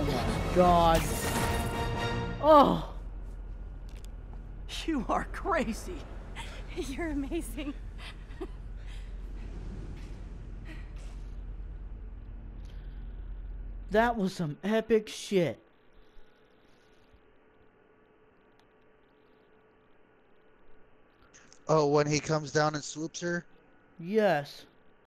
Oh my god. Oh! You are crazy. You're amazing. that was some epic shit. Oh, when he comes down and swoops her? Yes.